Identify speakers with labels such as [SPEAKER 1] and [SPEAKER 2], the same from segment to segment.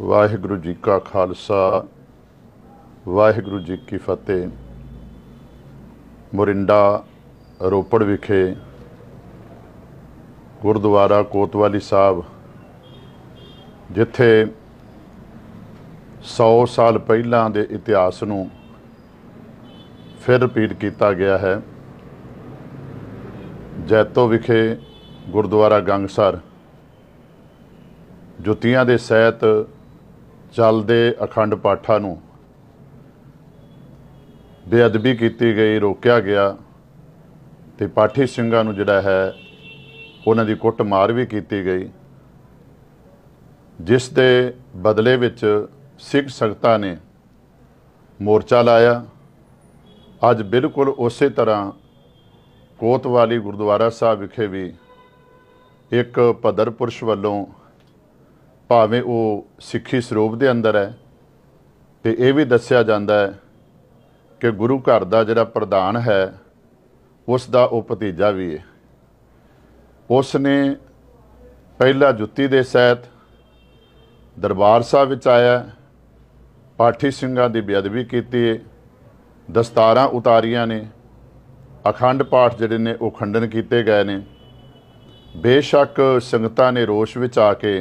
[SPEAKER 1] ਵਾਹਿਗੁਰੂ ਜੀ ਕਾ ਖਾਲਸਾ ਵਾਹਿਗੁਰੂ ਜੀ ਕੀ ਫਤਿਹ ਮੋਰਿੰਡਾ ਰੋਪੜ ਵਿਖੇ ਗੁਰਦੁਆਰਾ ਕੋਤਵਾਲੀ ਸਾਹਿਬ ਜਿੱਥੇ 100 ਸਾਲ ਪਹਿਲਾਂ ਦੇ ਇਤਿਹਾਸ ਨੂੰ ਫਿਰ ਰਿਪੀਟ ਕੀਤਾ ਗਿਆ ਹੈ ਜੈਤੋ ਵਿਖੇ ਗੁਰਦੁਆਰਾ ਗੰਗਸਰ ਜੁੱਤੀਆਂ ਦੇ ਸਹਿਤ ਚੱਲਦੇ ਅਖੰਡ ਪਾਠਾਂ ਨੂੰ ਬੇਅਦਬੀ ਕੀਤੀ ਗਈ ਰੋਕਿਆ ਗਿਆ ਤੇ ਪਾਠੀ ਸਿੰਘਾਂ ਨੂੰ ਜਿਹੜਾ ਹੈ ਉਹਨਾਂ ਦੀ ਕੁੱਟਮਾਰ ਵੀ ਕੀਤੀ ਗਈ ਜਿਸ ਦੇ ਬਦਲੇ ਵਿੱਚ ਸਿੱਖ ਸੰਗਤਾਂ ਨੇ ਮੋਰਚਾ ਲਾਇਆ ਅੱਜ ਬਿਲਕੁਲ ਉਸੇ ਤਰ੍ਹਾਂ ਕੋਤਵਾਲੀ ਗੁਰਦੁਆਰਾ ਸਾਹਿਬ ਵਿਖੇ ਵੀ ਇੱਕ ਭਦਰ ਪੁਰਸ਼ ਵੱਲੋਂ ਭਾਵੇਂ ਉਹ ਸਿੱਖੀ ਸਰੂਪ ਦੇ ਅੰਦਰ ਹੈ ਤੇ ਇਹ ਵੀ ਦੱਸਿਆ ਜਾਂਦਾ ਹੈ ਕਿ ਗੁਰੂ ਘਰ ਦਾ ਜਿਹੜਾ ਪ੍ਰਧਾਨ ਹੈ ਉਸ ਦਾ ਉਹ ਭਤੀਜਾ ਵੀ ਹੈ ਉਸ ਨੇ ਪਹਿਲਾ ਜੁੱਤੀ ਦੇ ਸਹਿਤ ਦਰਬਾਰ ਸਾਹਿਬ ਵਿੱਚ ਆਇਆ ਪਾਠੀ ਸਿੰਘਾਂ ਦੀ ਬੇਅਦਬੀ ਕੀਤੀ ਦਸਤਾਰਾਂ ਉਤਾਰੀਆਂ ਨੇ ਅਖੰਡ ਪਾਠ ਜਿਹੜੇ ਨੇ ਉਹ ਖੰਡਨ ਕੀਤੇ ਗਏ ਨੇ ਬੇਸ਼ੱਕ ਸੰਗਤਾਂ ਨੇ ਰੋਸ਼ ਵਿੱਚ ਆ ਕੇ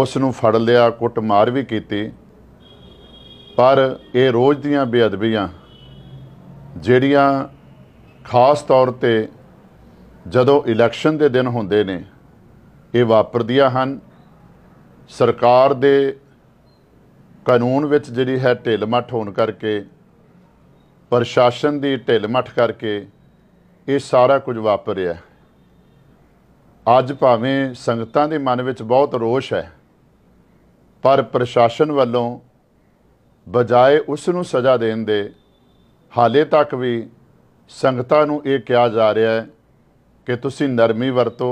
[SPEAKER 1] ਉਸ ਨੂੰ ਫੜ ਲਿਆ ਕੁੱਟਮਾਰ ਵੀ ਕੀਤੀ ਪਰ ਇਹ ਰੋਜ਼ ਦੀਆਂ ਬੇਅਦਬੀਆਂ ਜਿਹੜੀਆਂ ਖਾਸ ਤੌਰ ਤੇ ਜਦੋਂ ਇਲੈਕਸ਼ਨ ਦੇ ਦਿਨ ਹੁੰਦੇ ਨੇ ਇਹ ਵਾਪਰਦੀਆਂ ਹਨ ਸਰਕਾਰ ਦੇ ਕਾਨੂੰਨ ਵਿੱਚ ਜਿਹੜੀ ਹੈ ਢਿੱਲਮੱਠ ਹੋਣ ਕਰਕੇ ਪ੍ਰਸ਼ਾਸਨ ਦੀ ਢਿੱਲਮੱਠ ਕਰਕੇ ਇਹ ਸਾਰਾ ਕੁਝ ਵਾਪਰਿਆ ਅੱਜ ਭਾਵੇਂ ਸੰਗਤਾਂ ਦੇ ਮਨ ਵਿੱਚ ਬਹੁਤ ਰੋਸ਼ ਹੈ ਪਰ ਪ੍ਰਸ਼ਾਸਨ ਵੱਲੋਂ ਬਜਾਏ ਉਸ ਨੂੰ ਸਜ਼ਾ ਦੇਣ ਦੇ ਹਾਲੇ ਤੱਕ ਵੀ ਸੰਗਤਾਂ ਨੂੰ ਇਹ ਕਿਹਾ ਜਾ ਰਿਹਾ ਹੈ ਕਿ ਤੁਸੀਂ ਨਰਮੀ ਵਰਤੋ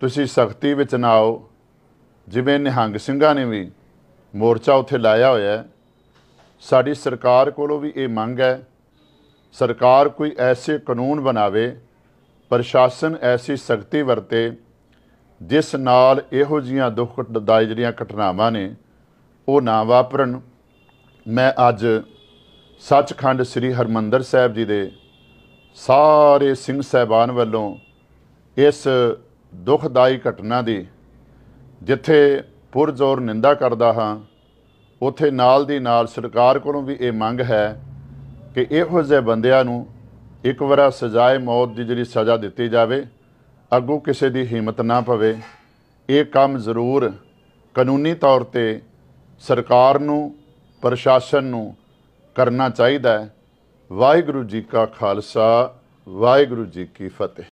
[SPEAKER 1] ਤੁਸੀਂ ਸਖਤੀ ਵਿੱਚ ਨਾ ਆਓ ਜਿਵੇਂ ਨਿਹੰਗ ਸਿੰਘਾਂ ਨੇ ਵੀ ਮੋਰਚਾ ਉੱਥੇ ਲਾਇਆ ਹੋਇਆ ਹੈ ਸਾਡੀ ਸਰਕਾਰ ਕੋਲੋਂ ਵੀ ਇਹ ਮੰਗ ਹੈ ਸਰਕਾਰ ਕੋਈ ਐਸੇ ਕਾਨੂੰਨ ਬਣਾਵੇ ਪ੍ਰਸ਼ਾਸਨ ਐਸੀ ਸਖਤੀ ਵਰਤੇ ਜਿਸ ਨਾਲ ਇਹੋ ਜੀਆਂ ਦੁਖਦਾਈ ਜਿਹੜੀਆਂ ਘਟਨਾਵਾਂ ਨੇ ਉਹ ਨਾ ਵਾਪਰਨ ਮੈਂ ਅੱਜ ਸੱਚਖੰਡ ਸ੍ਰੀ ਹਰਮੰਦਰ ਸਾਹਿਬ ਜੀ ਦੇ ਸਾਰੇ ਸਿੰਘ ਸਹਿਬਾਨ ਵੱਲੋਂ ਇਸ ਦੁੱਖਦਾਈ ਘਟਨਾ ਦੀ ਜਿੱਥੇ ਪੁਰਜ਼ੋਰ ਨਿੰਦਾ ਕਰਦਾ ਹਾਂ ਉਥੇ ਨਾਲ ਦੀ ਨਾਲ ਸਰਕਾਰ ਕੋਲੋਂ ਵੀ ਇਹ ਮੰਗ ਹੈ ਕਿ ਇਹੋ ਜਿਹੇ ਬੰਦਿਆਂ ਨੂੰ ਇੱਕ ਵਾਰਾ ਸਜ਼ਾਏ ਮੌਤ ਦੀ ਜਿਹੜੀ ਸਜ਼ਾ ਦਿੱਤੀ ਜਾਵੇ ਅੱਗੋਂ ਕਿਸੇ ਦੀ ਹਿੰਮਤ ਨਾ ਪਵੇ ਇਹ ਕੰਮ ਜ਼ਰੂਰ ਕਾਨੂੰਨੀ ਤੌਰ ਤੇ ਸਰਕਾਰ ਨੂੰ ਪ੍ਰਸ਼ਾਸਨ ਨੂੰ ਕਰਨਾ ਚਾਹੀਦਾ ਹੈ ਵਾਹਿਗੁਰੂ ਜੀ ਕਾ ਖਾਲਸਾ ਵਾਹਿਗੁਰੂ ਜੀ ਕੀ ਫਤਿਹ